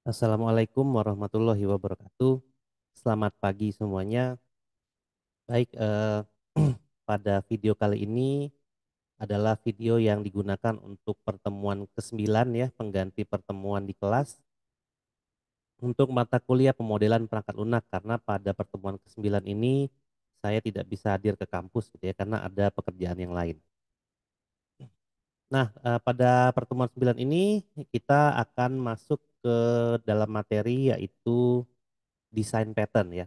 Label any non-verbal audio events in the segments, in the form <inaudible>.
Assalamualaikum warahmatullahi wabarakatuh. Selamat pagi semuanya. Baik, eh, <clears throat> pada video kali ini adalah video yang digunakan untuk pertemuan ke-9 ya, pengganti pertemuan di kelas untuk mata kuliah pemodelan perangkat lunak karena pada pertemuan ke-9 ini saya tidak bisa hadir ke kampus gitu ya karena ada pekerjaan yang lain. Nah, eh, pada pertemuan 9 ini kita akan masuk ke dalam materi yaitu desain pattern ya.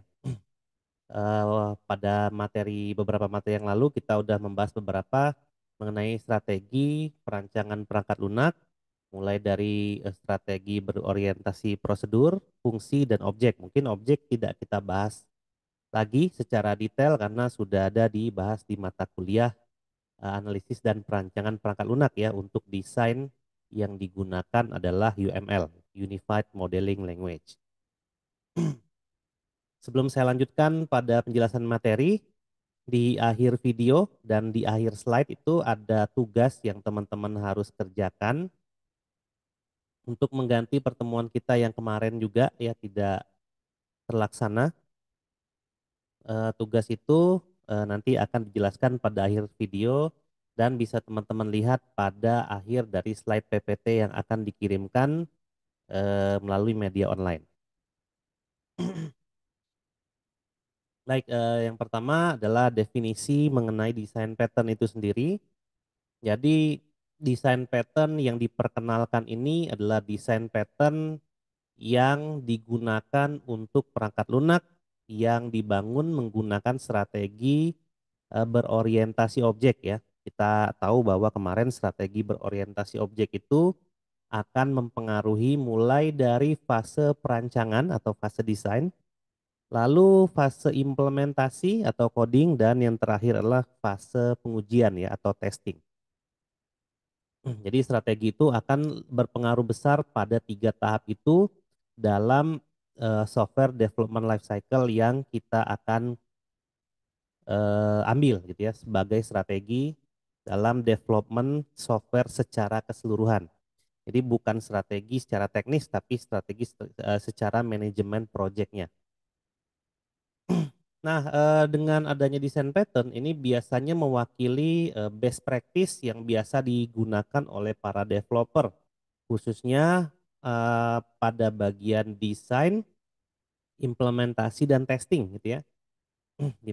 Uh, <clears throat> pada materi beberapa materi yang lalu kita sudah membahas beberapa mengenai strategi perancangan perangkat lunak mulai dari eh, strategi berorientasi prosedur, fungsi dan objek. Mungkin objek tidak kita bahas lagi secara detail karena sudah ada dibahas di mata kuliah eh, analisis dan perancangan perangkat lunak ya untuk desain yang digunakan adalah UML. Unified Modeling Language. <clears throat> Sebelum saya lanjutkan pada penjelasan materi, di akhir video dan di akhir slide itu ada tugas yang teman-teman harus kerjakan untuk mengganti pertemuan kita yang kemarin juga ya tidak terlaksana. Uh, tugas itu uh, nanti akan dijelaskan pada akhir video dan bisa teman-teman lihat pada akhir dari slide PPT yang akan dikirimkan uh, melalui media online. <clears throat> Baik, uh, yang pertama adalah definisi mengenai desain pattern itu sendiri. Jadi desain pattern yang diperkenalkan ini adalah desain pattern yang digunakan untuk perangkat lunak yang dibangun menggunakan strategi uh, berorientasi objek ya. Kita tahu bahwa kemarin strategi berorientasi objek itu akan mempengaruhi mulai dari fase perancangan atau fase desain, lalu fase implementasi atau coding, dan yang terakhir adalah fase pengujian ya atau testing. Hmm, jadi strategi itu akan berpengaruh besar pada tiga tahap itu dalam uh, software development life cycle yang kita akan uh, ambil gitu ya sebagai strategi dalam development software secara keseluruhan. Jadi bukan strategi secara teknis, tapi strategi eh, secara manajemen proyeknya. <clears throat> Nah, eh, dengan adanya desain pattern ini biasanya mewakili eh, best practice yang biasa digunakan oleh para developer, khususnya pada bagian desain, implementasi dan testing, gitu ya. <clears throat> Di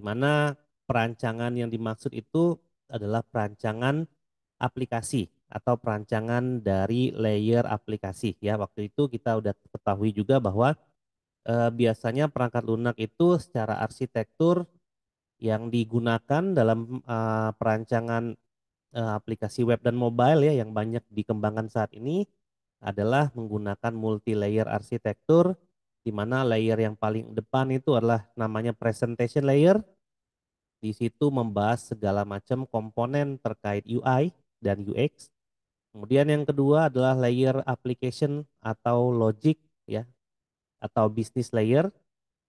perancangan yang dimaksud itu adalah perancangan aplikasi atau perancangan dari layer aplikasi ya. Waktu itu kita udah ketahui juga bahwa e, biasanya perangkat lunak itu secara arsitektur yang digunakan dalam e, perancangan e, aplikasi web dan mobile ya yang banyak dikembangkan saat ini adalah menggunakan multi layer arsitektur di mana layer yang paling depan itu adalah namanya presentation layer. Di situ membahas segala macam komponen terkait UI dan UX. Kemudian yang kedua adalah layer application atau logic ya atau business layer.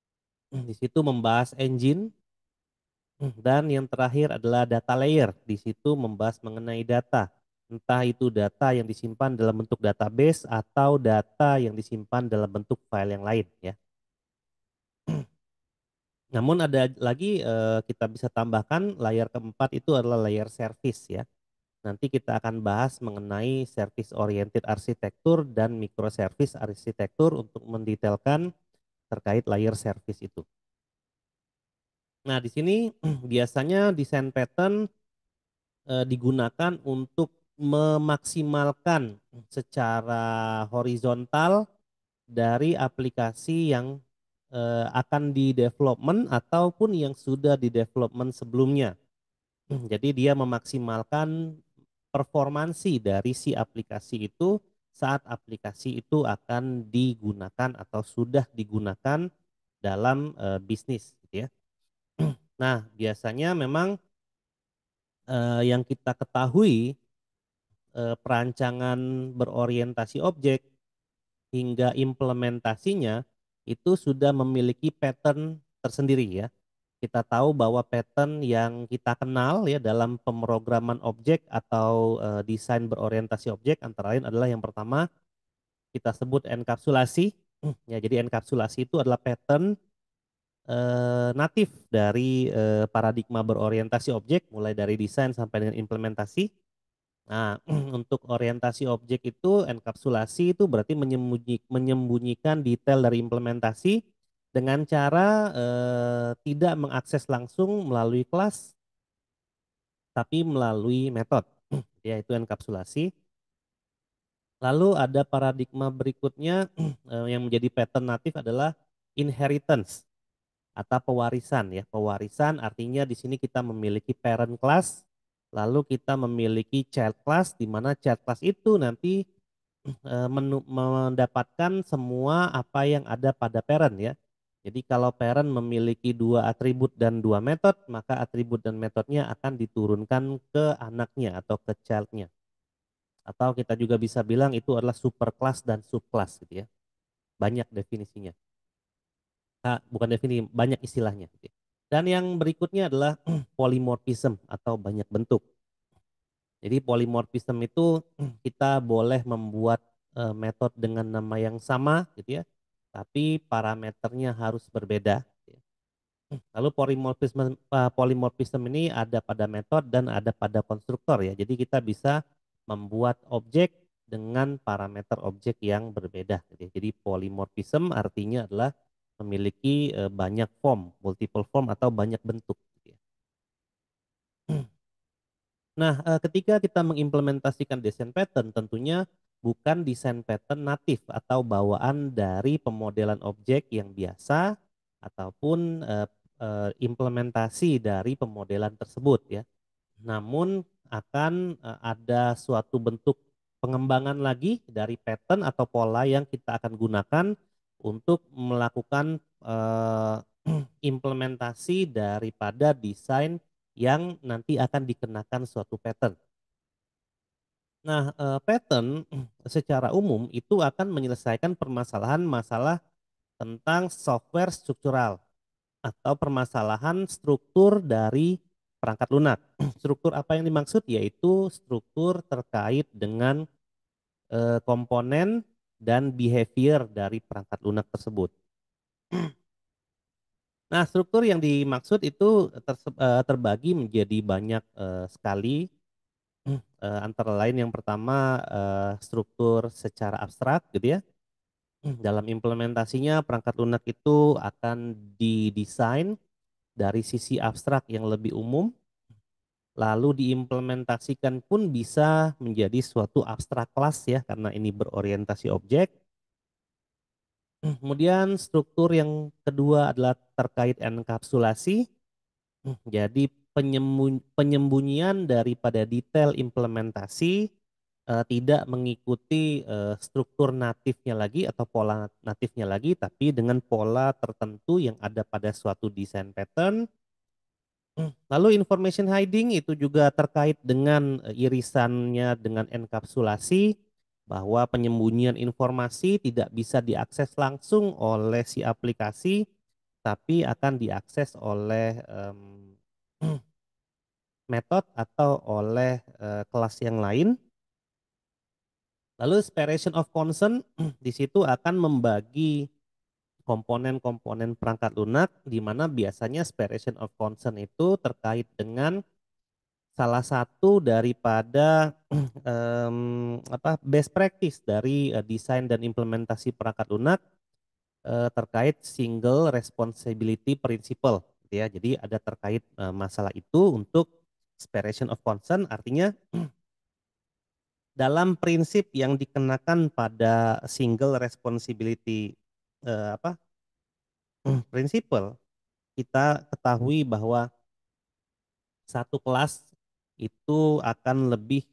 <clears throat> Di situ membahas engine <clears throat> dan yang terakhir adalah data layer. Di situ membahas mengenai data. Entah itu data yang disimpan dalam bentuk database atau data yang disimpan dalam bentuk file yang lain ya. <clears throat> Namun ada lagi eh, kita bisa tambahkan layer keempat itu adalah layer service ya. Nanti kita akan bahas mengenai service oriented arsitektur dan microservice arsitektur untuk mendetailkan terkait layer service itu. Nah, di sini <clears throat> biasanya desain pattern eh, digunakan untuk memaksimalkan secara horizontal dari aplikasi yang eh, akan di development ataupun yang sudah di development sebelumnya. <clears throat> Jadi dia memaksimalkan performansi dari si aplikasi itu saat aplikasi itu akan digunakan atau sudah digunakan dalam e, bisnis gitu ya. <clears throat> Nah, biasanya memang e, yang kita ketahui e, perancangan berorientasi objek hingga implementasinya itu sudah memiliki pattern tersendiri ya kita tahu bahwa pattern yang kita kenal ya dalam pemrograman objek atau uh, desain berorientasi objek antara lain adalah yang pertama kita sebut enkapsulasi. <clears throat> Ya, jadi enkapsulasi itu adalah pattern uh, natif dari uh, paradigma berorientasi objek mulai dari desain sampai dengan implementasi. Nah, <clears throat> untuk orientasi objek itu enkapsulasi itu berarti menyembunyikan detail dari implementasi dengan cara eh, tidak mengakses langsung melalui kelas, tapi melalui metode, <clears throat> yaitu enkapsulasi. Lalu ada paradigma berikutnya <clears throat> eh, yang menjadi pattern natif adalah inheritance atau pewarisan ya. Pewarisan artinya di sini kita memiliki parent class, lalu kita memiliki child class di mana child class itu nanti <clears throat> eh, mendapatkan semua apa yang ada pada parent ya jadi kalau parent memiliki dua atribut dan dua metode, maka atribut dan metodenya akan diturunkan ke anaknya atau ke childnya. Atau kita juga bisa bilang itu adalah superclass dan subclass gitu ya. Banyak definisinya. Nah, bukan definisi, banyak istilahnya. Gitu ya. Dan yang berikutnya adalah <clears throat> polymorphism atau banyak bentuk. Jadi polymorphism itu <clears throat> kita boleh membuat eh, metode dengan nama yang sama gitu ya tapi parameternya harus berbeda. Ya. Lalu polimorfisme e, polimorfisme ini ada pada metode dan ada pada konstruktor ya. Jadi kita bisa membuat objek dengan parameter objek yang berbeda. Gitu ya. Jadi polimorfisme artinya adalah memiliki e, banyak form, multiple form atau banyak bentuk. Gitu ya. Nah, e, ketika kita mengimplementasikan desain pattern tentunya bukan desain pattern natif atau bawaan dari pemodelan objek yang biasa ataupun e, e, implementasi dari pemodelan tersebut ya. Namun akan eh, ada suatu bentuk pengembangan lagi dari pattern atau pola yang kita akan gunakan untuk melakukan <clears throat> implementasi daripada desain yang nanti akan dikenakan suatu pattern. Nah, uh, pattern <clears throat> secara umum itu akan menyelesaikan permasalahan masalah tentang software struktural atau permasalahan struktur dari perangkat lunak. <clears throat> Struktur apa yang dimaksud yaitu struktur terkait dengan uh, komponen dan behavior dari perangkat lunak tersebut. <clears throat> Nah, struktur yang dimaksud itu eh, terbagi menjadi banyak sekali Hmm. Eh, antara lain yang pertama eh, struktur secara abstrak gitu ya. Hmm. Dalam implementasinya perangkat lunak itu akan didesain dari sisi abstrak yang lebih umum lalu diimplementasikan pun bisa menjadi suatu abstrak kelas ya karena ini berorientasi objek. Hmm. Kemudian struktur yang kedua adalah terkait enkapsulasi. Jadi penyembunyian daripada detail implementasi uh, tidak mengikuti uh, struktur natifnya lagi atau pola natifnya lagi, tapi dengan pola tertentu yang ada pada suatu desain pattern. Hmm. Lalu information hiding itu juga terkait dengan eh, irisannya dengan enkapsulasi bahwa penyembunyian informasi tidak bisa diakses langsung oleh si aplikasi tapi akan diakses oleh um, method atau oleh uh, kelas yang lain. Lalu separation of concern <clears throat> di situ akan membagi komponen-komponen perangkat lunak di mana biasanya separation of concern itu terkait dengan salah satu daripada um, <clears throat> apa best practice dari uh, desain dan implementasi perangkat lunak eh, terkait single responsibility principle gitu ya. Jadi ada terkait masalah itu untuk Separation of concern artinya <clears throat> dalam prinsip yang dikenakan pada single responsibility eh, apa <clears throat> prinsipal kita ketahui bahwa satu kelas itu akan lebih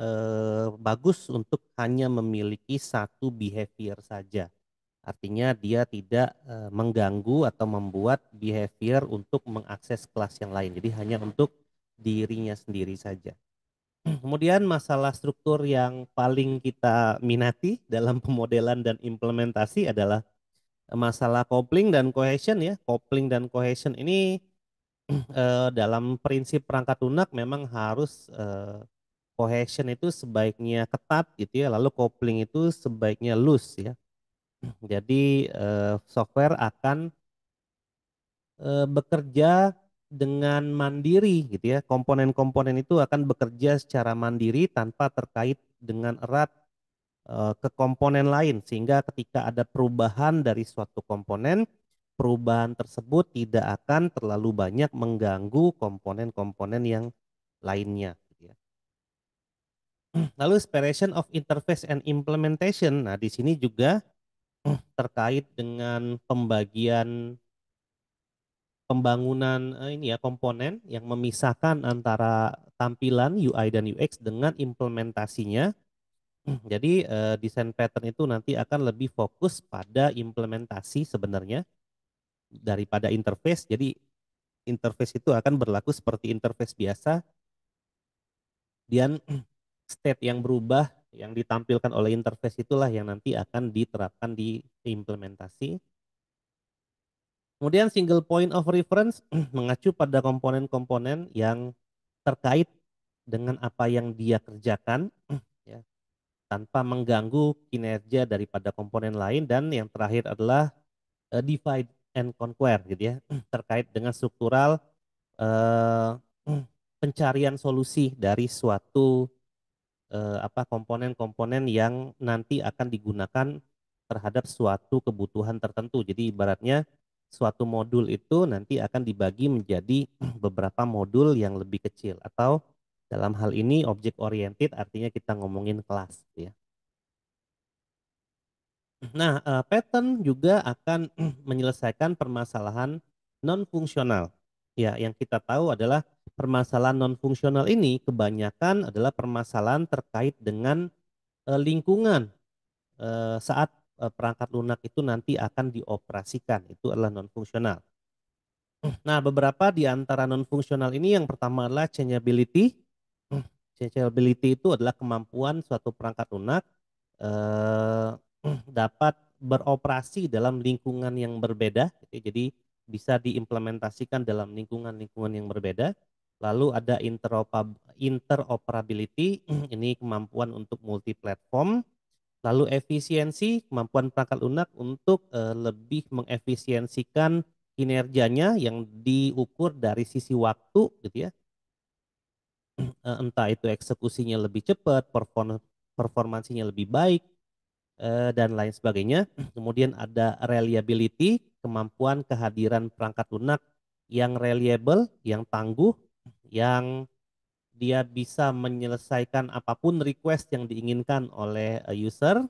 eh, bagus untuk hanya memiliki satu behavior saja. Artinya dia tidak eh, mengganggu atau membuat behavior untuk mengakses kelas yang lain. Jadi hanya untuk dirinya sendiri saja. <clears throat> Kemudian masalah struktur yang paling kita minati dalam <laughs> pemodelan dan implementasi adalah masalah coupling dan cohesion ya. Coupling dan cohesion ini <clears throat> eh, dalam prinsip perangkat lunak memang harus eh, cohesion itu sebaiknya ketat gitu ya, lalu coupling itu sebaiknya loose ya. <clears throat> Jadi eh, software akan bekerja dengan mandiri gitu ya. Komponen-komponen itu akan bekerja secara mandiri tanpa terkait dengan erat eh, ke komponen lain sehingga ketika ada perubahan dari suatu komponen perubahan tersebut tidak akan terlalu banyak mengganggu komponen-komponen yang lainnya. Gitu ya. <clears throat> Lalu separation of interface and implementation. Nah, di sini juga <clears throat> terkait dengan pembagian pembangunan eh, ini ya komponen yang memisahkan antara tampilan UI dan UX dengan implementasinya. <clears throat> Jadi eh, desain pattern itu nanti akan lebih fokus pada implementasi sebenarnya daripada interface. Jadi interface itu akan berlaku seperti interface biasa. Dan <clears throat> state yang berubah yang ditampilkan oleh interface itulah yang nanti akan diterapkan di implementasi. Kemudian single point of reference <clears throat> mengacu pada komponen-komponen yang terkait dengan apa yang dia kerjakan <clears throat> ya, tanpa mengganggu kinerja daripada komponen lain dan yang terakhir adalah uh, divide and conquer gitu ya <clears throat> terkait dengan struktural uh, pencarian solusi dari suatu uh, apa komponen-komponen yang nanti akan digunakan terhadap suatu kebutuhan tertentu. Jadi ibaratnya suatu modul itu nanti akan dibagi menjadi <clears throat> beberapa modul yang lebih kecil atau dalam hal ini objek oriented artinya kita ngomongin kelas ya. Nah, eh, pattern juga akan <clears throat> menyelesaikan permasalahan non fungsional. Ya, yang kita tahu adalah permasalahan non fungsional ini kebanyakan adalah permasalahan terkait dengan eh, lingkungan eh, saat Eh, perangkat lunak itu nanti akan dioperasikan. Itu adalah non-fungsional. Hmm. Nah, beberapa di antara non-fungsional ini yang pertama adalah changeability. Hmm. Changeability itu adalah kemampuan suatu perangkat lunak eh, hmm. dapat beroperasi dalam lingkungan yang berbeda. Jadi bisa diimplementasikan dalam lingkungan-lingkungan yang berbeda. Lalu ada interoperability, ini kemampuan untuk multi platform. Lalu efisiensi kemampuan perangkat lunak untuk uh, lebih mengefisiensikan kinerjanya yang diukur dari sisi waktu gitu ya. <clears throat> Eh, entah itu eksekusinya lebih cepat, perform performansinya lebih baik uh, dan lain sebagainya. <clears throat> Kemudian ada reliability, kemampuan kehadiran perangkat lunak yang reliable, yang tangguh, yang dia bisa menyelesaikan apapun request yang diinginkan oleh eh, user.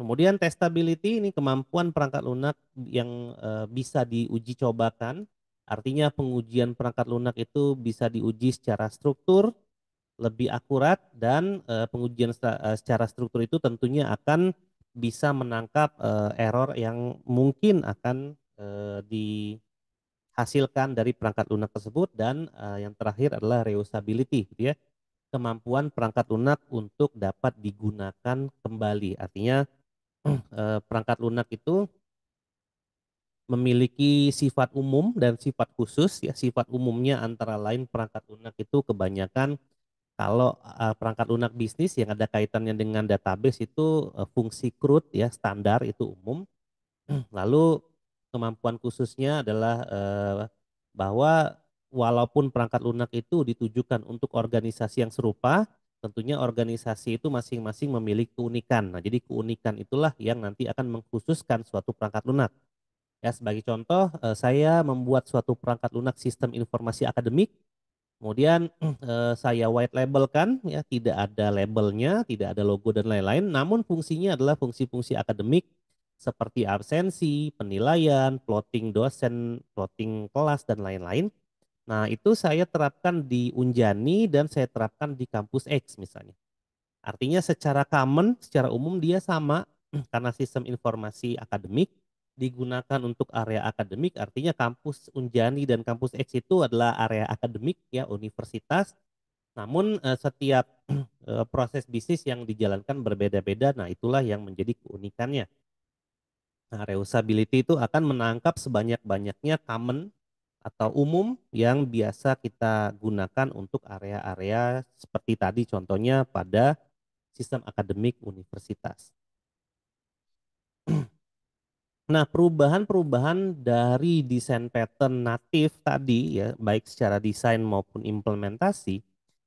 Kemudian testability ini kemampuan perangkat lunak yang eh, bisa diuji cobakan. Artinya pengujian perangkat lunak itu bisa diuji secara struktur, lebih akurat dan eh, pengujian secara struktur itu tentunya akan bisa menangkap error yang mungkin akan di hasilkan dari perangkat lunak tersebut dan uh, yang terakhir adalah reusability gitu ya kemampuan perangkat lunak untuk dapat digunakan kembali artinya uh, <clears throat> perangkat lunak itu memiliki sifat umum dan sifat khusus ya sifat umumnya antara lain perangkat lunak itu kebanyakan kalau uh, perangkat lunak bisnis yang ada kaitannya dengan database itu uh, fungsi CRUD ya standar itu umum <clears throat> lalu kemampuan khususnya adalah eh, bahwa walaupun perangkat lunak itu ditujukan untuk organisasi yang serupa, tentunya organisasi itu masing-masing memiliki keunikan. Nah, jadi keunikan itulah yang nanti akan mengkhususkan suatu perangkat lunak. Ya, sebagai contoh, eh, saya membuat suatu perangkat lunak sistem informasi akademik Kemudian <clears throat> eh, saya white label kan, ya tidak ada labelnya, tidak ada logo dan lain-lain. Namun fungsinya adalah fungsi-fungsi akademik seperti absensi, penilaian, plotting dosen, plotting kelas, dan lain-lain. Nah, itu saya terapkan di Unjani dan saya terapkan di kampus X misalnya. Artinya secara common, secara umum dia sama <clears throat> karena sistem informasi akademik digunakan untuk area akademik, artinya kampus Unjani dan kampus X itu adalah area akademik ya universitas. Namun eh, setiap <clears throat> eh, proses bisnis yang dijalankan berbeda-beda, nah itulah yang menjadi keunikannya Nah, reusability itu akan menangkap sebanyak-banyaknya common atau umum yang biasa kita gunakan untuk area-area seperti tadi contohnya pada sistem akademik universitas. <clears throat> Nah, perubahan-perubahan dari desain pattern natif tadi ya, baik secara desain maupun implementasi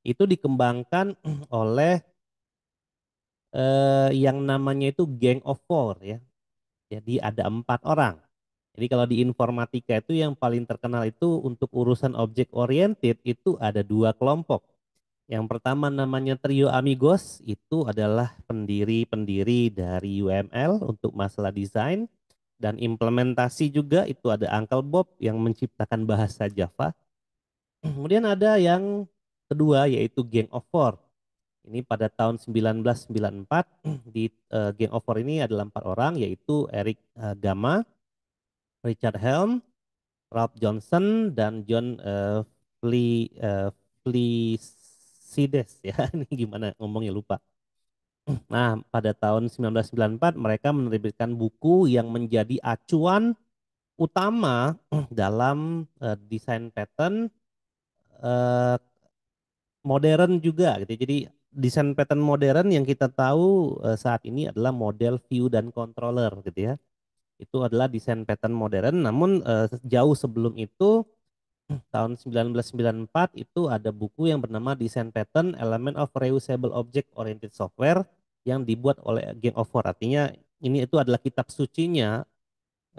itu dikembangkan <clears throat> oleh eh, yang namanya itu Gang of Four ya jadi ada empat orang. Jadi kalau di informatika itu yang paling terkenal itu untuk urusan object oriented itu ada dua kelompok. Yang pertama namanya Trio Amigos itu adalah pendiri-pendiri dari UML untuk masalah desain dan implementasi juga itu ada Uncle Bob yang menciptakan bahasa Java. <clears throat> Kemudian ada yang kedua yaitu Gang of Four. Ini pada tahun 1994 <clears throat> di uh, eh, over of ini adalah empat orang yaitu Eric uh, eh, Gama, Richard Helm, Rob Johnson dan John uh, Flisides uh, <laughs> ya. Ini gimana ngomongnya lupa. <clears throat> Nah, pada tahun 1994 mereka menerbitkan buku yang menjadi acuan utama <clears throat> dalam uh, desain pattern uh, modern juga gitu. Jadi desain pattern modern yang kita tahu eh, saat ini adalah model view dan controller gitu ya. Itu adalah desain pattern modern namun eh, jauh sebelum itu <clears throat> tahun 1994 itu ada buku yang bernama Design Pattern Element of Reusable Object Oriented Software yang dibuat oleh Gang of Four. Artinya ini itu adalah kitab sucinya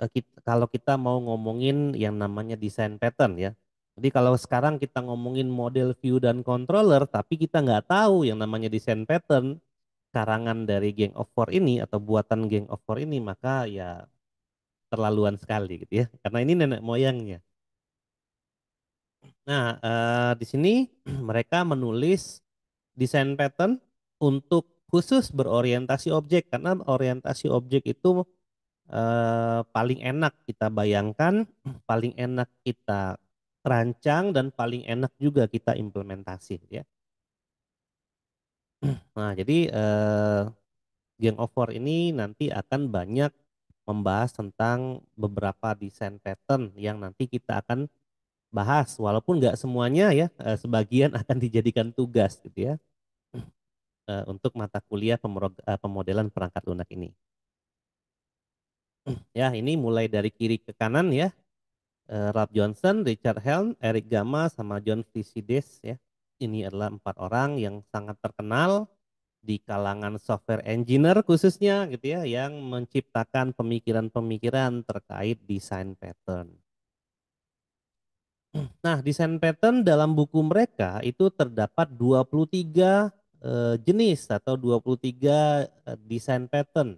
eh, kita, kalau kita mau ngomongin yang namanya desain pattern ya. Jadi kalau sekarang kita ngomongin model view dan controller, tapi kita nggak tahu yang namanya desain pattern karangan dari Gang of Four ini atau buatan Gang of Four ini, maka ya terlaluan sekali gitu ya. Karena ini nenek moyangnya. Nah, eh, di sini <clears throat> mereka menulis desain pattern untuk khusus berorientasi objek karena orientasi objek itu eh, paling enak kita bayangkan, <clears throat> paling enak kita terancang dan paling enak juga kita implementasi gitu ya. Nah, jadi eh, Gang of War ini nanti akan banyak membahas tentang beberapa desain pattern yang nanti kita akan bahas walaupun nggak semuanya ya eh, sebagian <laughs> akan dijadikan tugas gitu ya eh, untuk mata kuliah eh, pemodelan perangkat lunak ini. Ya, ini mulai dari kiri ke kanan ya. Eh, Rob Johnson, Richard Helm, Eric Gama, sama John Fisides ya. Ini adalah empat orang yang sangat terkenal di kalangan software engineer khususnya gitu ya yang menciptakan pemikiran-pemikiran terkait desain pattern. <clears throat> Nah, desain pattern dalam buku mereka itu terdapat 23 eh, jenis atau 23 eh, desain pattern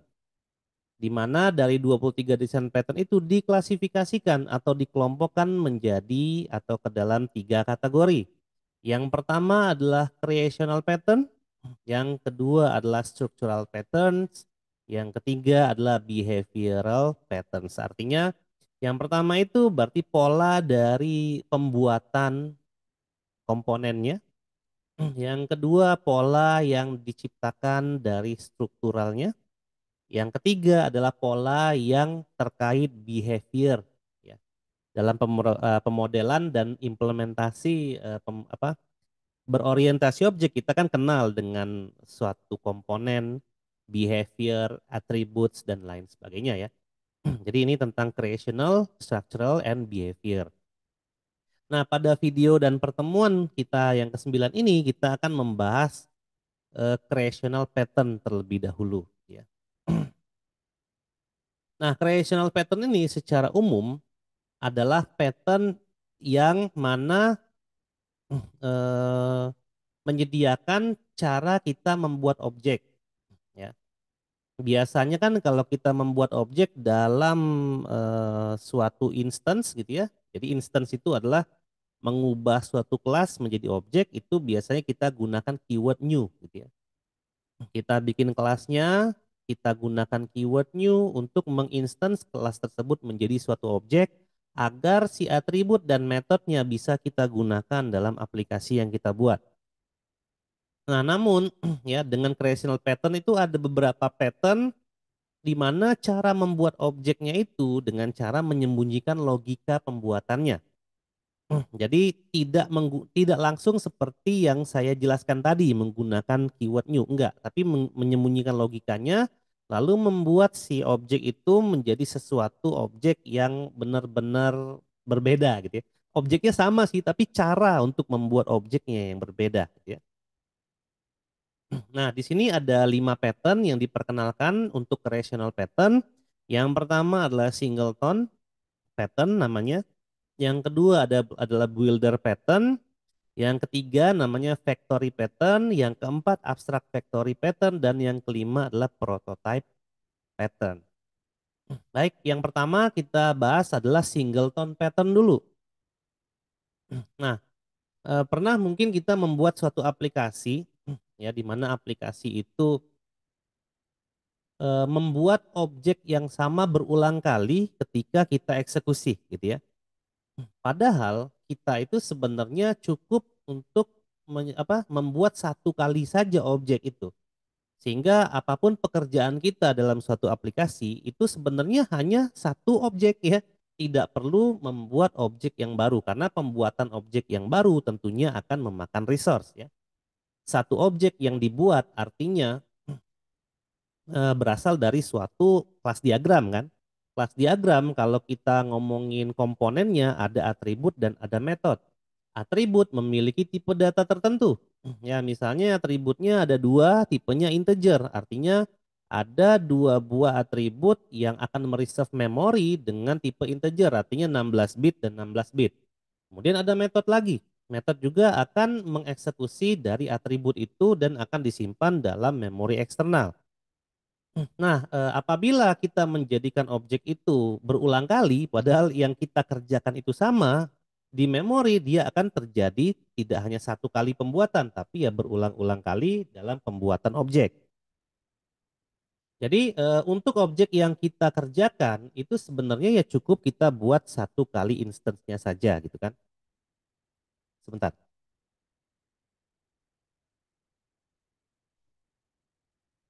di mana dari 23 desain pattern itu diklasifikasikan atau dikelompokkan menjadi atau ke dalam tiga kategori. Yang pertama adalah creational pattern, yang kedua adalah structural patterns, yang ketiga adalah behavioral patterns. Artinya yang pertama itu berarti pola dari pembuatan komponennya. Yang kedua pola yang diciptakan dari strukturalnya. Yang ketiga adalah pola yang terkait behavior ya. Dalam eh, pemodelan dan implementasi eh, pem, apa berorientasi objek kita kan kenal dengan suatu komponen behavior, attributes dan lain sebagainya ya. <clears throat> Jadi ini tentang creational, structural and behavior. Nah, pada video dan pertemuan kita yang ke-9 ini kita akan membahas uh, creational pattern terlebih dahulu Nah, creational pattern ini secara umum adalah pattern yang mana eh, menyediakan cara kita membuat objek. Ya. Biasanya kan kalau kita membuat objek dalam eh, suatu instance gitu ya. Jadi instance itu adalah mengubah suatu kelas menjadi objek itu biasanya kita gunakan keyword new gitu ya. Kita bikin kelasnya, kita gunakan keyword new untuk menginstance kelas tersebut menjadi suatu objek agar si atribut dan metodenya bisa kita gunakan dalam aplikasi yang kita buat. Nah, namun <clears throat> ya dengan creational pattern itu ada beberapa pattern di mana cara membuat objeknya itu dengan cara menyembunyikan logika pembuatannya. <clears throat> Jadi tidak tidak langsung seperti yang saya jelaskan tadi menggunakan keyword new enggak, tapi menyembunyikan logikanya lalu membuat si objek itu menjadi sesuatu objek yang benar-benar berbeda gitu ya. Objeknya sama sih, tapi cara untuk membuat objeknya yang berbeda gitu ya. Nah, di sini ada lima pattern yang diperkenalkan untuk rational pattern. Yang pertama adalah singleton pattern namanya. Yang kedua ada adalah builder pattern. Yang ketiga namanya factory pattern, yang keempat abstract factory pattern, dan yang kelima adalah prototype pattern. Baik, yang pertama kita bahas adalah singleton pattern dulu. Nah, eh, pernah mungkin kita membuat suatu aplikasi, ya di mana aplikasi itu eh, membuat objek yang sama berulang kali ketika kita eksekusi, gitu ya. Padahal kita itu sebenarnya cukup untuk apa, membuat satu kali saja objek itu. Sehingga apapun pekerjaan kita dalam suatu aplikasi itu sebenarnya hanya satu objek ya. Tidak perlu membuat objek yang baru karena pembuatan objek yang baru tentunya akan memakan resource ya. Satu objek yang dibuat artinya eh, berasal dari suatu kelas diagram kan. Kelas diagram kalau kita ngomongin komponennya ada atribut dan ada metode. Atribut memiliki tipe data tertentu. Ya, misalnya atributnya ada dua, tipenya integer. Artinya ada dua buah atribut yang akan mereserve memori dengan tipe integer, artinya 16 bit dan 16 bit. Kemudian ada metode lagi. Metode juga akan mengeksekusi dari atribut itu dan akan disimpan dalam memori eksternal. Hmm. Nah, eh, apabila kita menjadikan objek itu berulang kali, padahal yang kita kerjakan itu sama, di memori dia akan terjadi tidak hanya satu kali pembuatan, tapi ya berulang-ulang kali dalam pembuatan objek. Jadi eh, untuk objek yang kita kerjakan itu sebenarnya ya cukup kita buat satu kali instance-nya saja gitu kan. Sebentar.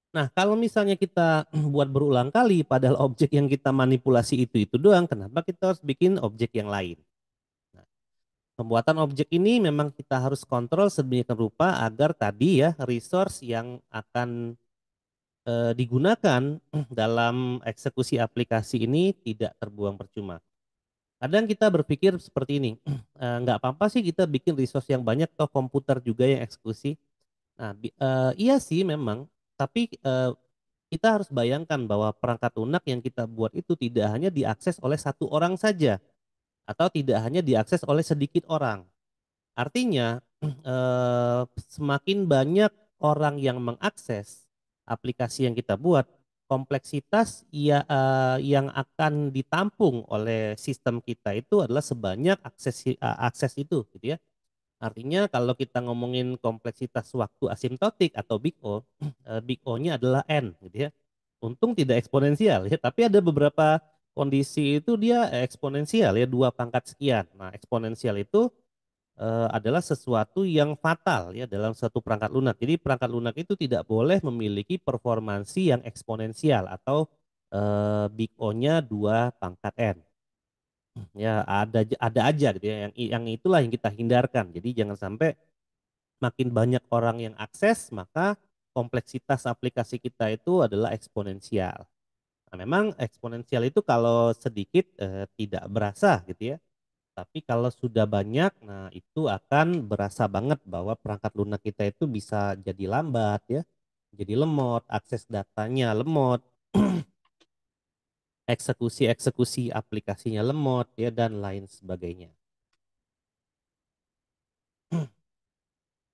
Nah, kalau misalnya kita <clears throat> buat berulang kali, padahal objek yang kita manipulasi itu itu doang, kenapa kita harus bikin objek yang lain? Nah, pembuatan objek ini memang kita harus kontrol sedemikian rupa agar tadi ya resource yang akan e, digunakan <clears throat> dalam eksekusi aplikasi ini tidak terbuang percuma. Kadang kita berpikir seperti ini, e, <clears throat> nggak apa-apa sih kita bikin resource yang banyak, toh komputer juga yang eksekusi. Nah, e, iya sih memang tapi uh, kita harus bayangkan bahwa perangkat lunak yang kita buat itu tidak hanya diakses oleh satu orang saja atau tidak hanya diakses oleh sedikit orang. Artinya uh, <clears throat> semakin banyak orang yang mengakses aplikasi yang kita buat, kompleksitas ya, uh, yang akan ditampung oleh sistem kita itu adalah sebanyak akses akses itu, gitu ya. Artinya kalau kita ngomongin kompleksitas waktu asimptotik atau big O, <clears throat> eh, big O-nya adalah n gitu ya. Untung tidak eksponensial ya, tapi ada beberapa kondisi itu dia eksponensial ya, dua pangkat sekian. Nah, eksponensial itu eh, adalah sesuatu yang fatal ya dalam satu perangkat lunak. Jadi perangkat lunak itu tidak boleh memiliki performansi yang eksponensial atau eh, big O-nya dua pangkat n ya ada ada aja gitu ya yang yang itulah yang kita hindarkan jadi jangan sampai makin banyak orang yang akses maka kompleksitas aplikasi kita itu adalah eksponensial nah, memang eksponensial itu kalau sedikit eh, tidak berasa gitu ya tapi kalau sudah banyak nah itu akan berasa banget bahwa perangkat lunak kita itu bisa jadi lambat ya jadi lemot akses datanya lemot <clears throat> eksekusi-eksekusi aplikasinya lemot ya dan lain sebagainya.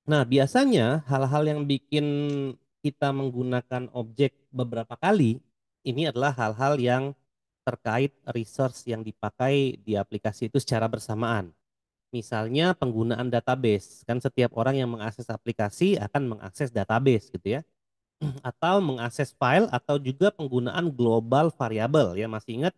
Nah, biasanya hal-hal yang bikin kita menggunakan objek beberapa kali ini adalah hal-hal yang terkait resource yang dipakai di aplikasi itu secara bersamaan. Misalnya penggunaan database, kan setiap orang yang mengakses aplikasi akan mengakses database gitu ya. <clears throat> atau mengakses file atau juga penggunaan global variable ya masih ingat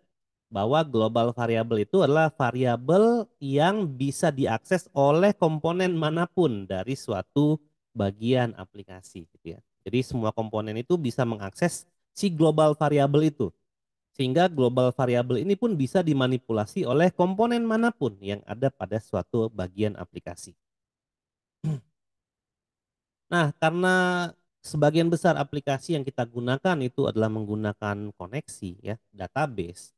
bahwa global variable itu adalah variabel yang bisa diakses oleh komponen manapun dari suatu bagian aplikasi gitu ya. Jadi semua komponen itu bisa mengakses si global variabel itu. Sehingga global variabel ini pun bisa dimanipulasi oleh komponen manapun yang ada pada suatu bagian aplikasi. <clears throat> Nah, karena sebagian besar aplikasi yang kita gunakan itu adalah menggunakan koneksi ya, database.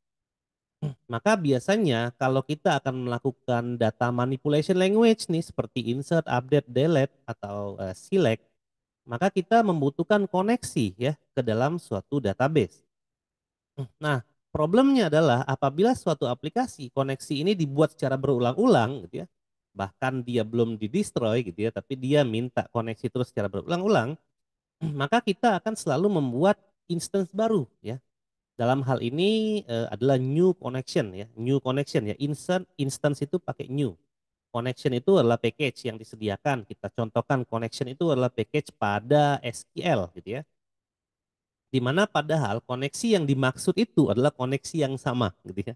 Hmm. Maka biasanya kalau kita akan melakukan data manipulation language nih seperti insert, update, delete atau uh, select, maka kita membutuhkan koneksi ya ke dalam suatu database. Hmm. Nah, problemnya adalah apabila suatu aplikasi koneksi ini dibuat secara berulang-ulang gitu ya, bahkan dia belum didestroy gitu ya, tapi dia minta koneksi terus secara berulang-ulang, Hmm, maka kita akan selalu membuat instance baru ya. Dalam hal ini eh, adalah new connection ya, new connection ya. Instance instance itu pakai new. Connection itu adalah package yang disediakan. Kita contohkan connection itu adalah package pada SQL gitu ya. Di padahal koneksi yang dimaksud itu adalah koneksi yang sama gitu ya.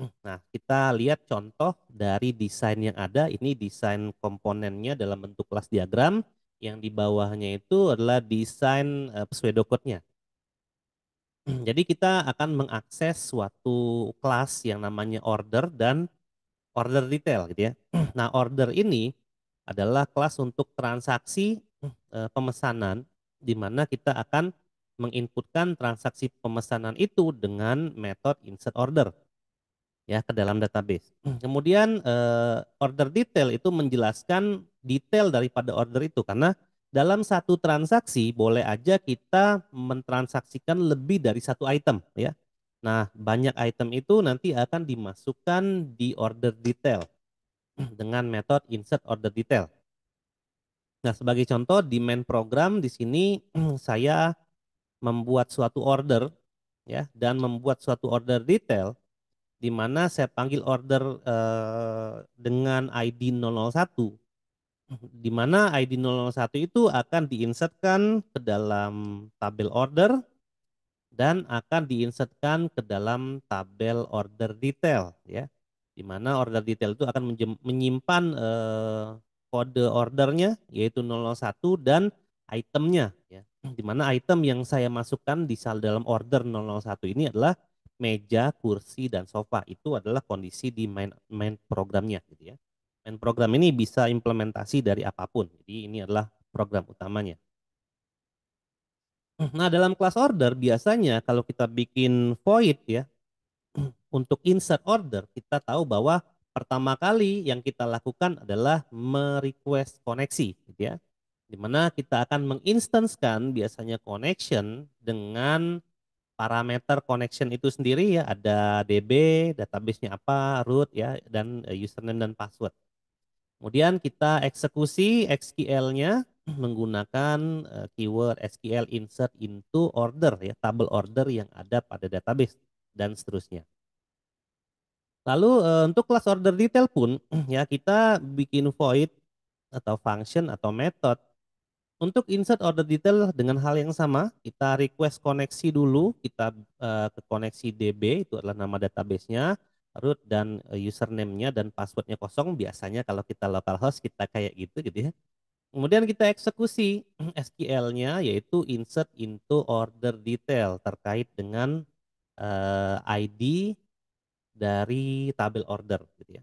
Hmm, nah, kita lihat contoh dari desain yang ada. Ini desain komponennya dalam bentuk kelas diagram yang di bawahnya itu adalah desain uh, code nya Jadi kita akan mengakses suatu kelas yang namanya order dan order detail gitu ya. <clears throat> Nah, order ini adalah kelas untuk transaksi uh, <clears throat> pemesanan di mana kita akan menginputkan transaksi pemesanan itu dengan metode insert order ya ke dalam database. <clears throat> Kemudian eh, order detail itu menjelaskan detail daripada order itu karena dalam satu transaksi boleh aja kita mentransaksikan lebih dari satu item ya. Nah, banyak item itu nanti akan dimasukkan di order detail <clears throat> dengan metode insert order detail. Nah, sebagai contoh di main program di sini <clears throat> saya membuat suatu order ya dan membuat suatu order detail di mana saya panggil order uh, dengan ID 001 di mana ID 001 itu akan diinsertkan ke dalam tabel order dan akan diinsertkan ke dalam tabel order detail ya di mana order detail itu akan menyimpan uh, kode ordernya yaitu 001 dan itemnya ya di mana item yang saya masukkan di dalam order 001 ini adalah meja, kursi, dan sofa itu adalah kondisi di main main programnya, gitu ya. Main program ini bisa implementasi dari apapun. Jadi ini adalah program utamanya. <clears throat> Nah dalam kelas order biasanya kalau kita bikin void ya <clears throat> untuk insert order kita tahu bahwa pertama kali yang kita lakukan adalah merequest koneksi, gitu ya. Dimana kita akan menginstanskan biasanya connection dengan parameter connection itu sendiri ya ada DB, database-nya apa, root ya dan eh, username dan password. Kemudian kita eksekusi sql nya <clears throat> menggunakan eh, keyword SQL insert into order ya table order yang ada pada database dan seterusnya. Lalu eh, untuk class order detail pun <clears throat> ya kita bikin void atau function atau method untuk insert order detail dengan hal yang sama, kita request koneksi dulu, kita uh, ke koneksi DB, itu adalah nama databasenya, root dan eh, username-nya dan password-nya kosong. Biasanya kalau kita localhost kita kayak gitu gitu ya. Kemudian kita eksekusi SQL-nya <clears throat> yaitu insert into order detail terkait dengan uh, eh, ID dari tabel order gitu ya.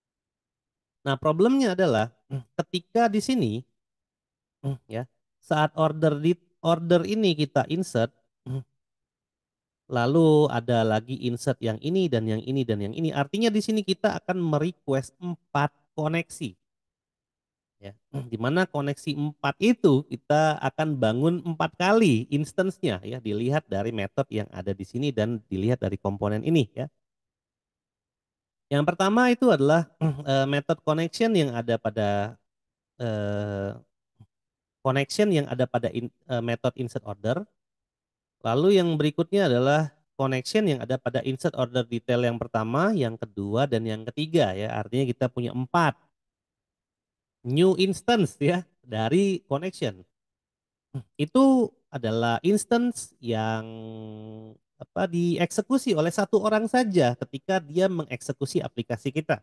<clears throat> Nah problemnya adalah <clears throat> ketika di sini Mm, ya. Saat order di order ini kita insert mm. lalu ada lagi insert yang ini dan yang ini dan yang ini. Artinya di sini kita akan merequest 4 koneksi. Ya, mm, di mana koneksi 4 itu kita akan bangun empat kali instance-nya ya, dilihat dari metode yang ada di sini dan dilihat dari komponen ini ya. Yang pertama itu adalah uh, method connection yang ada pada uh, connection yang ada pada in, uh, method insert order. Lalu yang berikutnya adalah connection yang ada pada insert order detail yang pertama, yang kedua, dan yang ketiga ya. Artinya kita punya empat new instance ya dari connection. Itu adalah instance yang apa dieksekusi oleh satu orang saja ketika dia mengeksekusi aplikasi kita.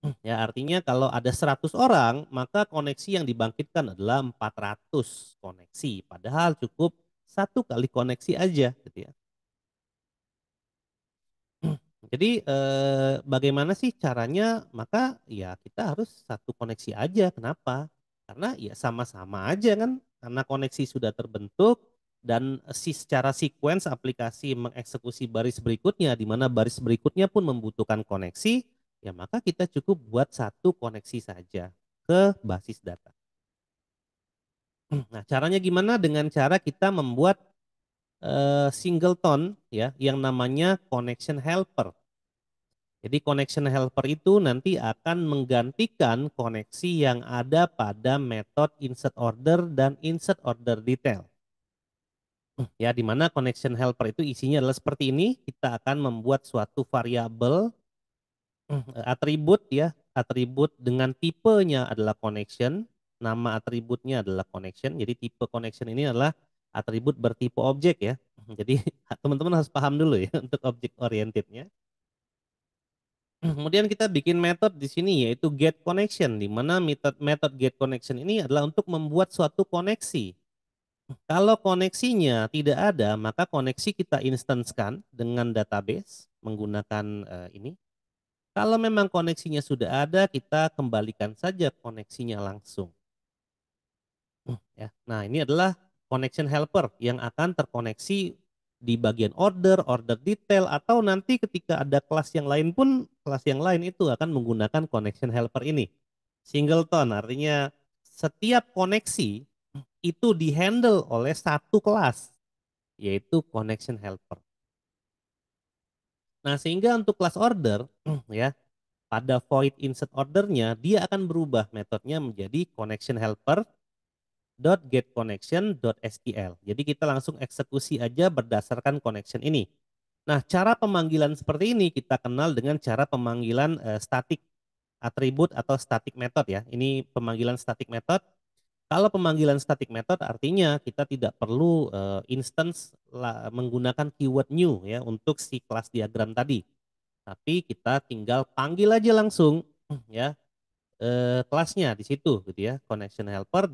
Hmm. Ya, artinya kalau ada 100 orang, maka koneksi yang dibangkitkan adalah 400 koneksi. Padahal cukup satu kali koneksi aja gitu ya. Hmm. Jadi eh, bagaimana sih caranya? Maka ya kita harus satu koneksi aja. Kenapa? Karena ya sama-sama aja kan. Karena koneksi sudah terbentuk dan si secara sequence aplikasi mengeksekusi baris berikutnya di mana baris berikutnya pun membutuhkan koneksi ya maka kita cukup buat satu koneksi saja ke basis data. Nah, caranya gimana? Dengan cara kita membuat uh, eh, singleton ya yang namanya connection helper. Jadi connection helper itu nanti akan menggantikan koneksi yang ada pada metode insert order dan insert order detail. Ya, di mana connection helper itu isinya adalah seperti ini, kita akan membuat suatu variabel Mhm. Eh, atribut ya, atribut dengan tipenya adalah connection, nama atributnya adalah connection. Jadi tipe connection ini adalah atribut bertipe objek ya. Mhm. Jadi <laughs> teman-teman harus paham dulu ya <laughs> untuk objek orientednya. Mhm. Kemudian kita bikin method di sini yaitu get connection di mana method method get connection ini adalah untuk membuat suatu koneksi. Kalau koneksinya tidak ada, maka koneksi kita instanskan dengan database menggunakan uh, ini kalau memang koneksinya sudah ada, kita kembalikan saja koneksinya langsung. Hmm, ya. Nah, ini adalah connection helper yang akan terkoneksi di bagian order, order detail, atau nanti ketika ada kelas yang lain pun, kelas yang lain itu akan menggunakan connection helper ini. Singleton artinya setiap koneksi itu dihandle oleh satu kelas, yaitu connection helper. Nah, sehingga untuk class order <clears throat> ya, pada void insert ordernya dia akan berubah metodenya menjadi connection helper dot get connection dot stl. Jadi kita langsung eksekusi aja berdasarkan connection ini. Nah, cara pemanggilan seperti ini kita kenal dengan cara pemanggilan uh, static atribut atau static method ya. Ini pemanggilan static method kalau pemanggilan static method artinya kita tidak perlu uh, instance la, menggunakan keyword new ya untuk si kelas diagram tadi. Tapi kita tinggal panggil aja langsung <clears throat> ya uh, kelasnya di situ gitu ya. Connection helper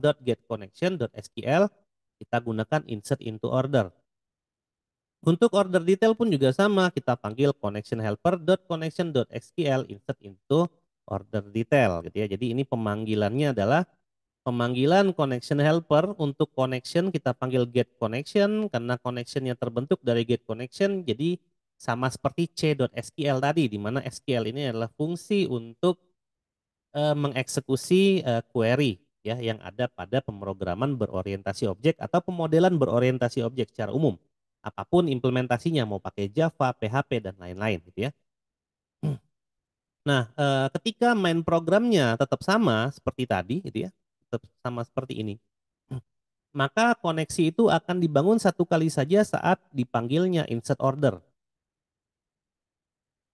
.sql kita gunakan insert into order. Untuk order detail pun juga sama, kita panggil connection helper .connection insert into order detail gitu ya. Jadi ini pemanggilannya adalah pemanggilan connection helper untuk connection kita panggil get connection karena connection yang terbentuk dari get connection jadi sama seperti c.sql tadi di mana SQL ini adalah fungsi untuk e, mengeksekusi e, query ya yang ada pada pemrograman berorientasi objek atau pemodelan berorientasi objek secara umum apapun implementasinya mau pakai Java, PHP dan lain-lain gitu ya. Nah, e, ketika main programnya tetap sama seperti tadi gitu ya sama seperti ini. Maka koneksi itu akan dibangun satu kali saja saat dipanggilnya insert order.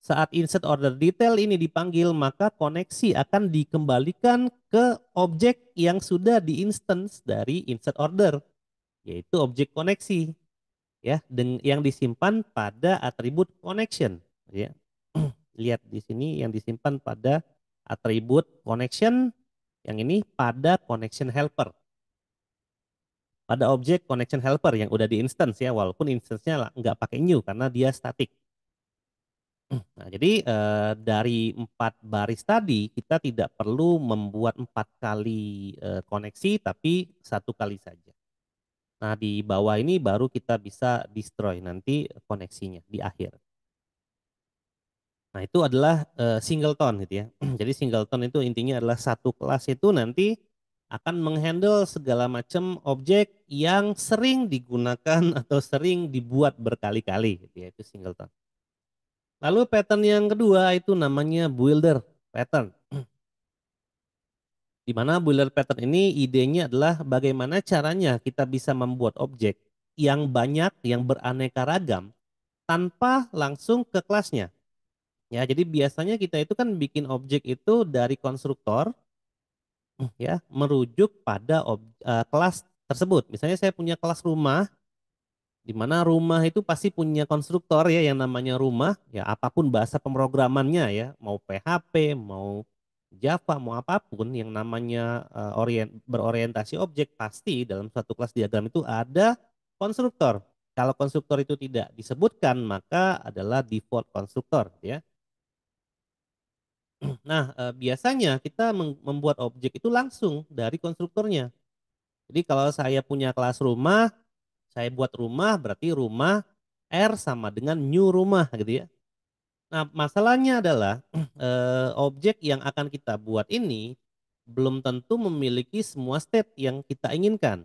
Saat insert order detail ini dipanggil, maka koneksi akan dikembalikan ke objek yang sudah di instance dari insert order, yaitu objek koneksi ya yang disimpan pada atribut connection ya. <clears throat> Lihat di sini yang disimpan pada atribut connection yang ini pada connection helper. Pada objek connection helper yang udah di instance ya, walaupun instance-nya nggak pakai new karena dia statik. <clears throat> Nah, jadi eh, dari empat baris tadi kita tidak perlu membuat empat kali eh, koneksi, tapi satu kali saja. Nah, di bawah ini baru kita bisa destroy nanti koneksinya di akhir. Nah, itu adalah uh, singleton gitu ya. <clears throat> Jadi singleton itu intinya adalah satu kelas itu nanti akan menghandle segala macam objek yang sering digunakan <laughs> atau sering dibuat berkali-kali gitu ya, itu singleton. Lalu pattern yang kedua itu namanya builder pattern. <clears throat> Di mana builder pattern ini idenya adalah bagaimana caranya kita bisa membuat objek yang banyak, yang beraneka ragam tanpa langsung ke kelasnya Ya, jadi biasanya kita itu kan bikin objek itu dari konstruktor hmm, ya, merujuk pada ob, uh, kelas tersebut. Misalnya saya punya kelas rumah di mana rumah itu pasti punya konstruktor ya yang namanya rumah, ya apapun bahasa pemrogramannya ya, mau PHP, mau Java mau apapun yang namanya uh, eh, orient, berorientasi objek pasti dalam suatu kelas diagram itu ada konstruktor. Kalau konstruktor itu tidak disebutkan maka adalah default konstruktor ya. <clears throat> Nah, eh, biasanya kita membuat objek itu langsung dari konstruktornya. Jadi kalau saya punya kelas rumah, saya buat rumah berarti rumah R sama dengan new rumah gitu ya. Nah, masalahnya adalah <clears throat> eh, objek yang akan kita buat ini belum tentu memiliki semua state yang kita inginkan.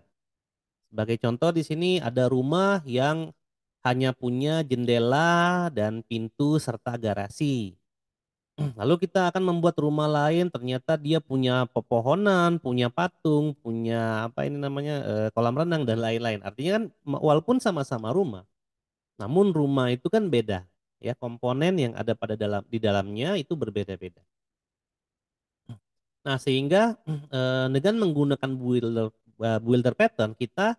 Sebagai contoh di sini ada rumah yang hanya punya jendela dan pintu serta garasi. Hmm, lalu kita akan membuat rumah lain, ternyata dia punya pepohonan, punya patung, punya apa ini namanya eh, kolam renang dan lain-lain. Artinya kan walaupun sama-sama rumah, namun rumah itu kan beda, ya komponen yang ada pada dalam di dalamnya itu berbeda-beda. Nah sehingga eh, dengan menggunakan builder eh, builder pattern kita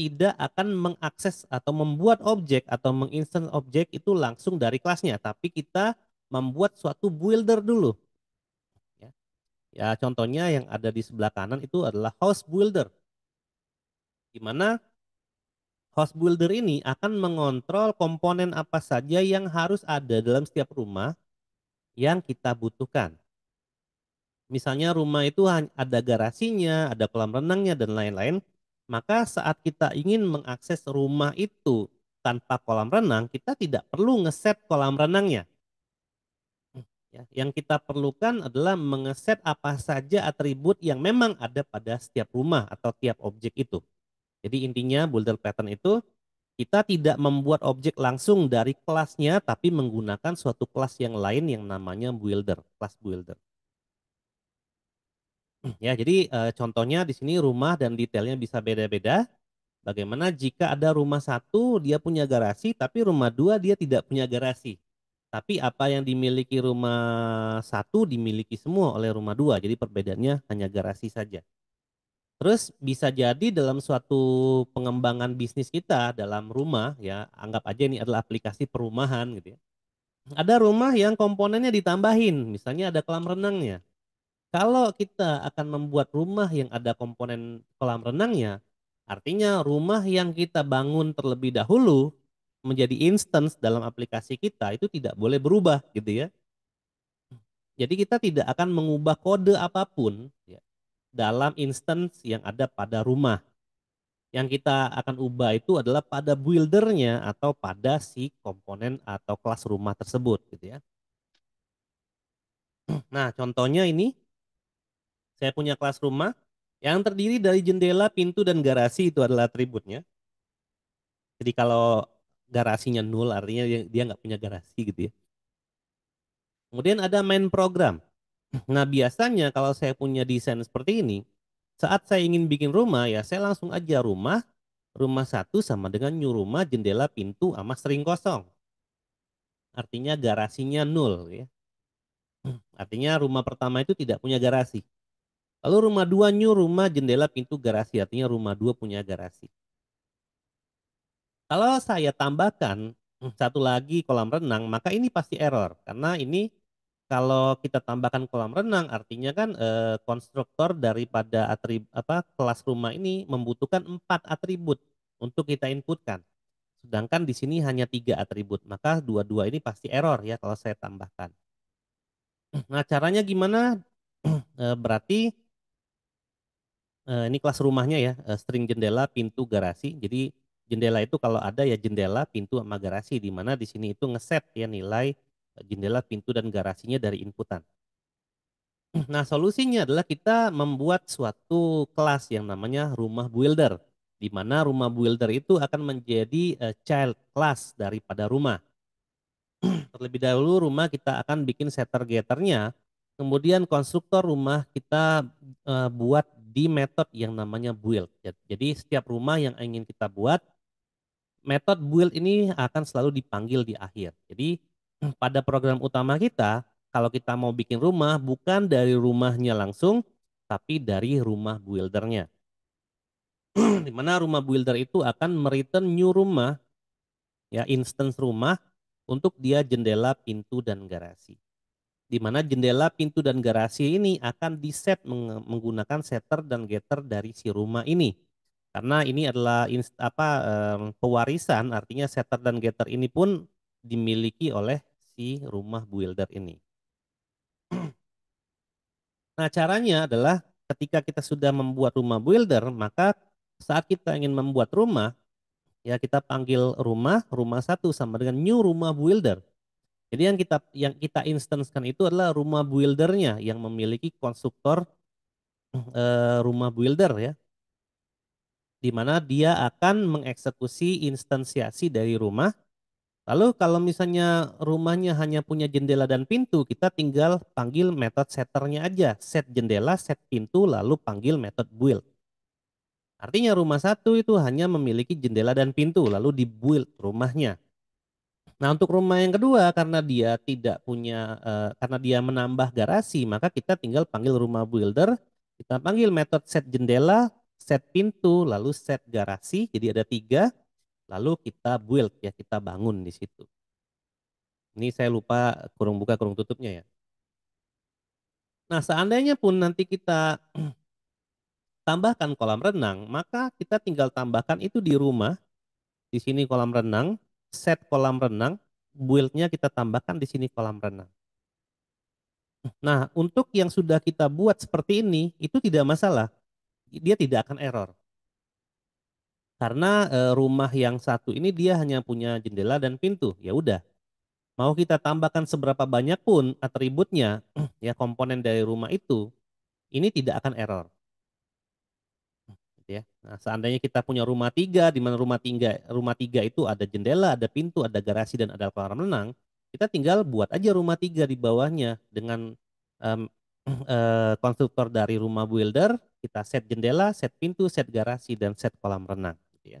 tidak akan mengakses atau membuat objek atau menginstance objek itu langsung dari kelasnya, tapi kita membuat suatu builder dulu. Ya. ya. contohnya yang ada di sebelah kanan itu adalah house builder. Di mana house builder ini akan mengontrol komponen apa saja yang harus ada dalam setiap rumah yang kita butuhkan. Misalnya rumah itu ada garasinya, ada kolam renangnya dan lain-lain, maka saat kita ingin mengakses rumah itu tanpa kolam renang, kita tidak perlu ngeset kolam renangnya Ya, yang kita perlukan adalah mengeset apa saja atribut yang memang ada pada setiap rumah atau tiap objek itu. Jadi intinya builder pattern itu kita tidak membuat objek langsung dari kelasnya tapi menggunakan suatu kelas yang lain yang namanya builder, kelas builder. <clears throat> Ya, jadi e, contohnya di sini rumah dan detailnya bisa beda-beda. Bagaimana jika ada rumah satu dia punya garasi tapi rumah dua dia tidak punya garasi? Tapi apa yang dimiliki rumah satu dimiliki semua oleh rumah dua. Jadi perbedaannya hanya garasi saja. Terus bisa jadi dalam suatu pengembangan bisnis kita dalam rumah ya, anggap aja ini adalah aplikasi perumahan gitu ya. Ada rumah yang komponennya ditambahin, misalnya ada kolam renangnya. Kalau kita akan membuat rumah yang ada komponen kolam renangnya, artinya rumah yang kita bangun terlebih dahulu menjadi instance dalam aplikasi kita itu tidak boleh berubah gitu ya. Jadi kita tidak akan mengubah kode apapun ya, dalam instance yang ada pada rumah. Yang kita akan ubah itu adalah pada buildernya atau pada si komponen atau kelas rumah tersebut gitu ya. Nah contohnya ini saya punya kelas rumah yang terdiri dari jendela, pintu, dan garasi itu adalah atributnya. Jadi kalau garasinya nol artinya dia nggak punya garasi gitu ya. Kemudian ada main program. Nah biasanya kalau saya punya desain seperti ini, saat saya ingin bikin rumah ya saya langsung aja rumah, rumah satu sama dengan new rumah, jendela, pintu, sama sering kosong. Artinya garasinya nol ya. Artinya rumah pertama itu tidak punya garasi. Lalu rumah dua new rumah, jendela, pintu, garasi. Artinya rumah dua punya garasi. Kalau saya tambahkan hmm, satu lagi kolam renang, maka ini pasti error karena ini kalau kita tambahkan kolam renang artinya kan eh, konstruktor daripada atrib apa kelas rumah ini membutuhkan empat atribut untuk kita inputkan. Sedangkan di sini hanya tiga atribut, maka dua-dua ini pasti error ya kalau saya tambahkan. Nah caranya gimana? E, <clears throat> berarti e, ini kelas rumahnya ya, string jendela, pintu, garasi. Jadi jendela itu kalau ada ya jendela, pintu sama garasi di mana di sini itu ngeset ya nilai eh, jendela, pintu dan garasinya dari inputan. <clears throat> Nah, solusinya adalah kita membuat suatu kelas yang namanya rumah builder di mana rumah builder itu akan menjadi eh, child class daripada rumah. <clears throat> Terlebih dahulu rumah kita akan bikin setter getternya, kemudian konstruktor rumah kita eh, buat di metode yang namanya build. Jadi setiap rumah yang ingin kita buat Metode build ini akan selalu dipanggil di akhir. Jadi <clears throat> pada program utama kita, kalau kita mau bikin rumah, bukan dari rumahnya langsung, tapi dari rumah buildernya. <clears throat> di mana rumah builder itu akan meriten new rumah, ya instance rumah, untuk dia jendela, pintu, dan garasi. Di mana jendela, pintu, dan garasi ini akan di set menggunakan setter dan getter dari si rumah ini. Karena ini adalah apa um, pewarisan artinya setter dan getter ini pun dimiliki oleh si rumah builder ini. Nah, caranya adalah ketika kita sudah membuat rumah builder, maka saat kita ingin membuat rumah, ya kita panggil rumah, rumah satu sama dengan new rumah builder. Jadi yang kita yang kita instancekan itu adalah rumah buildernya yang memiliki konstruktor eh, rumah builder ya di mana dia akan mengeksekusi instansiasi dari rumah. Lalu kalau misalnya rumahnya hanya punya jendela dan pintu, kita tinggal panggil metode setternya aja. Set jendela, set pintu, lalu panggil metode build. Artinya rumah satu itu hanya memiliki jendela dan pintu, lalu dibuild rumahnya. Nah untuk rumah yang kedua karena dia tidak punya uh, karena dia menambah garasi maka kita tinggal panggil rumah builder kita panggil metode set jendela set pintu, lalu set garasi. Jadi ada tiga, lalu kita build ya, kita bangun di situ. Ini saya lupa kurung buka kurung tutupnya ya. Nah, seandainya pun nanti kita <clears throat> tambahkan kolam renang, maka kita tinggal tambahkan itu di rumah. Di sini kolam renang, set kolam renang, buildnya kita tambahkan di sini kolam renang. Nah, untuk yang sudah kita buat seperti ini, itu tidak masalah dia tidak akan error. Karena e, rumah yang satu ini dia hanya punya jendela dan pintu. Ya udah. Mau kita tambahkan seberapa banyak pun atributnya, <clears throat> ya komponen dari rumah itu, ini tidak akan error. Gitu ya. Nah, seandainya kita punya rumah tiga, di mana rumah tiga, rumah tiga itu ada jendela, ada pintu, ada garasi dan ada kolam renang, kita tinggal buat aja rumah tiga di bawahnya dengan um, uh, <clears throat> konstruktor dari rumah builder kita set jendela, set pintu, set garasi, dan set kolam renang. Gitu ya.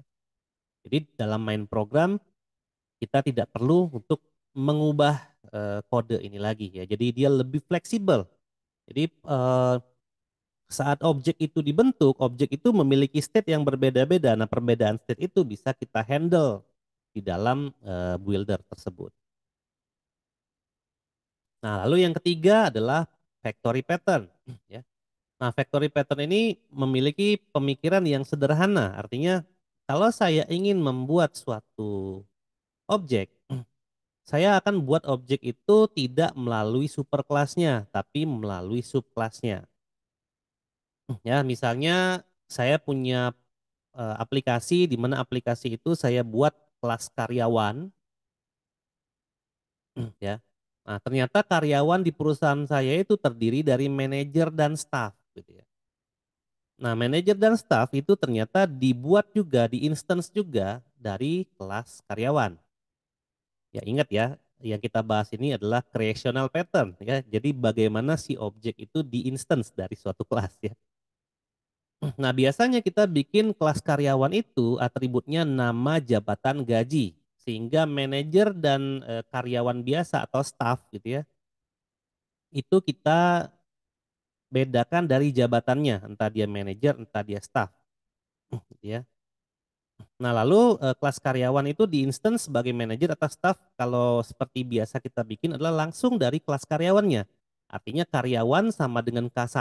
Jadi dalam main program kita tidak perlu untuk mengubah eh, kode ini lagi ya. Jadi dia lebih fleksibel. Jadi eh, saat objek itu dibentuk, objek itu memiliki state yang berbeda-beda. Nah, perbedaan state itu bisa kita handle di dalam eh, builder tersebut. Nah, lalu yang ketiga adalah factory pattern. Ya. Nah, factory pattern ini memiliki pemikiran yang sederhana. Artinya, kalau saya ingin membuat suatu objek, <clears throat> saya akan buat objek itu tidak melalui kelasnya, tapi melalui subkelasnya. <clears throat> Ya, misalnya saya punya e, aplikasi di mana aplikasi itu saya buat kelas karyawan. <clears throat> Ya. Nah, ternyata karyawan di perusahaan saya itu terdiri dari manajer dan staff gitu dia. Ya. Nah, manajer dan staff itu ternyata dibuat juga di instance juga dari kelas karyawan. Ya ingat ya, yang kita bahas ini adalah creational pattern ya. Jadi bagaimana si objek itu di instance dari suatu kelas ya. Nah, biasanya kita bikin kelas karyawan itu atributnya nama, jabatan, gaji sehingga manajer dan eh, karyawan biasa atau staff gitu ya. Itu kita bedakan dari jabatannya, entah dia manajer, entah dia staff. <clears throat> Ya. Nah, lalu eh, kelas karyawan itu di instance sebagai manajer atau staff kalau seperti biasa kita bikin adalah langsung dari kelas karyawannya. Artinya karyawan sama dengan K1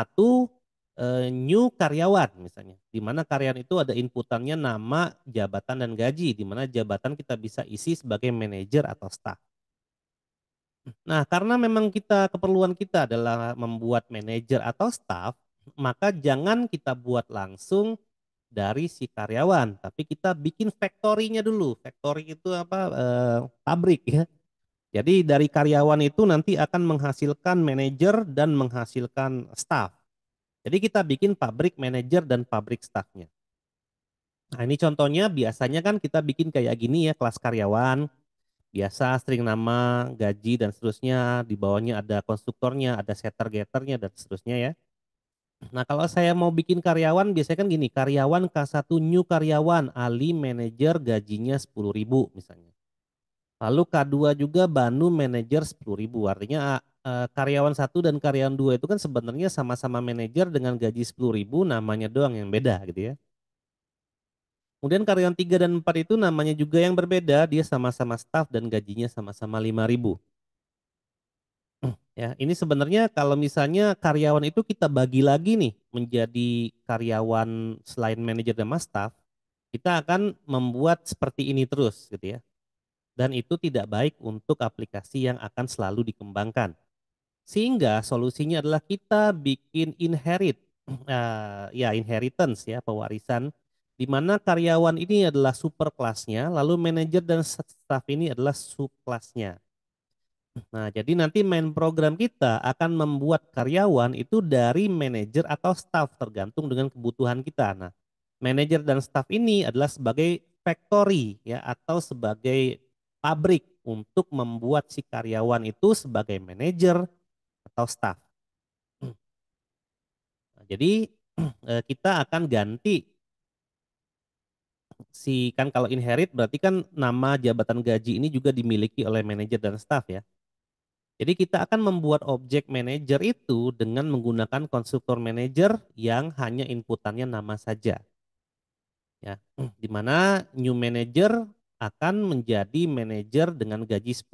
eh, new karyawan misalnya. Di mana karyawan itu ada inputannya nama, jabatan dan gaji, di mana jabatan kita bisa isi sebagai manajer atau staff. Nah, karena memang kita keperluan kita adalah membuat manajer atau staff, maka jangan kita buat langsung dari si karyawan, tapi kita bikin factory-nya dulu. Factory itu apa? E, pabrik ya. Jadi dari karyawan itu nanti akan menghasilkan manajer dan menghasilkan staff. Jadi kita bikin pabrik manajer dan pabrik staffnya. Nah ini contohnya biasanya kan kita bikin kayak gini ya kelas karyawan, biasa string nama, gaji dan seterusnya, di bawahnya ada konstruktornya, ada setter getternya dan seterusnya ya. Nah, kalau saya mau bikin karyawan biasanya kan gini, karyawan K1 new karyawan, Ali manager gajinya sepuluh ribu misalnya. Lalu K2 juga Banu manager ribu Artinya eh, karyawan satu dan karyawan dua itu kan sebenarnya sama-sama manajer dengan gaji sepuluh ribu namanya doang yang beda gitu ya. Kemudian karyawan 3 dan 4 itu namanya juga yang berbeda, dia sama-sama staff dan gajinya sama-sama 5000. Hmm, ya, ini sebenarnya kalau misalnya karyawan itu kita bagi lagi nih menjadi karyawan selain manajer dan mas staff, kita akan membuat seperti ini terus gitu ya. Dan itu tidak baik untuk aplikasi yang akan selalu dikembangkan. Sehingga solusinya adalah kita bikin inherit uh, <clears throat> ya inheritance ya pewarisan di mana karyawan ini adalah super kelasnya, lalu manajer dan staff ini adalah sub kelasnya. Nah, jadi nanti main program kita akan membuat karyawan itu dari manajer atau staff tergantung dengan kebutuhan kita. Nah, manajer dan staff ini adalah sebagai factory ya atau sebagai pabrik untuk membuat si karyawan itu sebagai manajer atau staff. Nah, jadi eh, kita akan ganti si kan kalau inherit berarti kan nama jabatan gaji ini juga dimiliki oleh manajer dan staff ya. Jadi kita akan membuat objek manager itu dengan menggunakan konstruktor manager yang hanya inputannya nama saja. Ya, <clears throat> di mana new manager akan menjadi manager dengan gaji 10.000.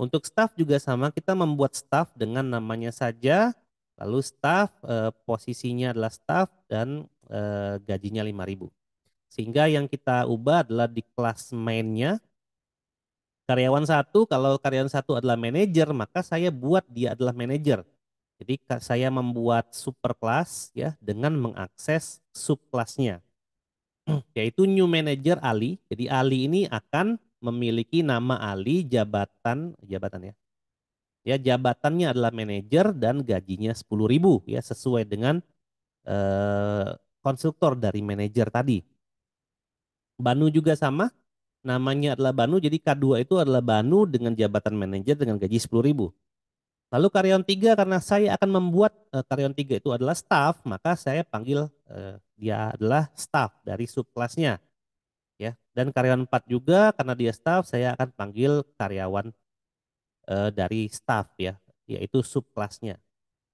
Untuk staff juga sama, kita membuat staff dengan namanya saja, lalu staff eh, posisinya adalah staff dan eh, gajinya 5.000. Sehingga yang kita ubah adalah di kelas mainnya karyawan satu kalau karyawan satu adalah manager maka saya buat dia adalah manager jadi saya membuat super kelas ya dengan mengakses sub subclassnya <clears throat> yaitu new manager Ali jadi Ali ini akan memiliki nama Ali jabatan jabatan ya ya jabatannya adalah manager dan gajinya sepuluh 10.000 ya sesuai dengan eh, konstruktor dari manager tadi Banu juga sama, namanya adalah Banu, jadi K2 itu adalah Banu dengan jabatan manajer dengan gaji 10 ribu. Lalu karyawan tiga karena saya akan membuat uh, karyawan tiga itu adalah staff, maka saya panggil uh, dia adalah staff dari subkelasnya. Ya, dan karyawan empat juga karena dia staff, saya akan panggil karyawan uh, dari staff ya, yaitu subkelasnya,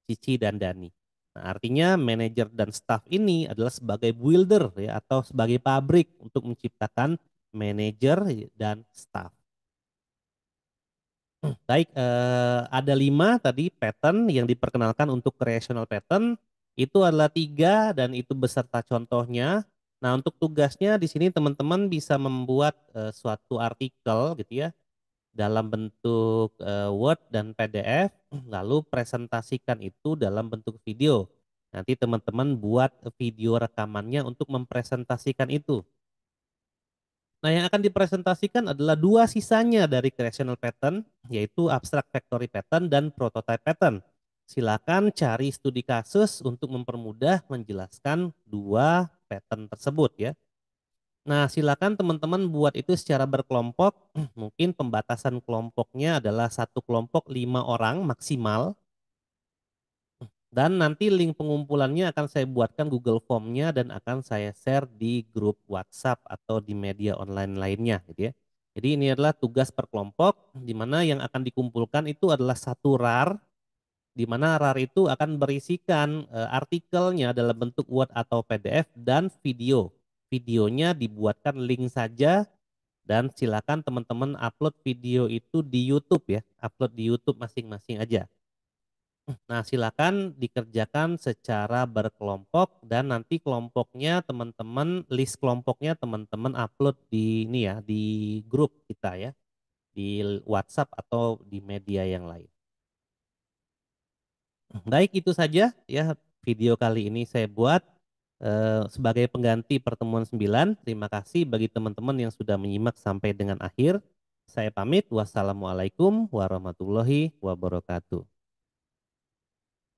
Cici dan Dani. Nah, artinya manajer dan staff ini adalah sebagai builder ya atau sebagai pabrik untuk menciptakan manajer dan staff. <clears throat> Baik, eh, ada lima tadi pattern yang diperkenalkan untuk creational pattern. Itu adalah tiga dan itu beserta contohnya. Nah, untuk tugasnya di sini teman-teman bisa membuat eh, suatu artikel gitu ya dalam bentuk uh, Word dan PDF, <clears throat> lalu presentasikan itu dalam bentuk video. Nanti teman-teman buat video rekamannya untuk mempresentasikan itu. Nah, yang akan dipresentasikan adalah dua sisanya dari creational pattern, yaitu abstract factory pattern dan prototype pattern. Silakan cari studi kasus untuk mempermudah menjelaskan dua pattern tersebut ya. Nah, silakan teman-teman buat itu secara berkelompok. <clears throat> Mungkin pembatasan kelompoknya adalah satu kelompok lima orang maksimal. Dan nanti link pengumpulannya akan saya buatkan Google Form-nya dan akan saya share di grup WhatsApp atau di media online lainnya. Gitu ya. Jadi ini adalah tugas per kelompok, di mana yang akan dikumpulkan itu adalah satu RAR, di mana RAR itu akan berisikan eh, artikelnya dalam bentuk Word atau PDF dan video videonya dibuatkan link saja dan silakan teman-teman upload video itu di YouTube ya, upload di YouTube masing-masing aja. Nah, silakan dikerjakan secara berkelompok dan nanti kelompoknya teman-teman list kelompoknya teman-teman upload di ini ya, di grup kita ya, di WhatsApp atau di media yang lain. Baik, itu saja ya video kali ini saya buat. Eh, sebagai pengganti pertemuan 9. Terima kasih bagi teman-teman yang sudah menyimak sampai dengan akhir. Saya pamit. Wassalamualaikum warahmatullahi wabarakatuh.